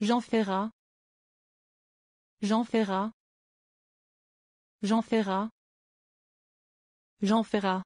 J'en ferra. J'en ferra. J'en ferra. J'en ferai.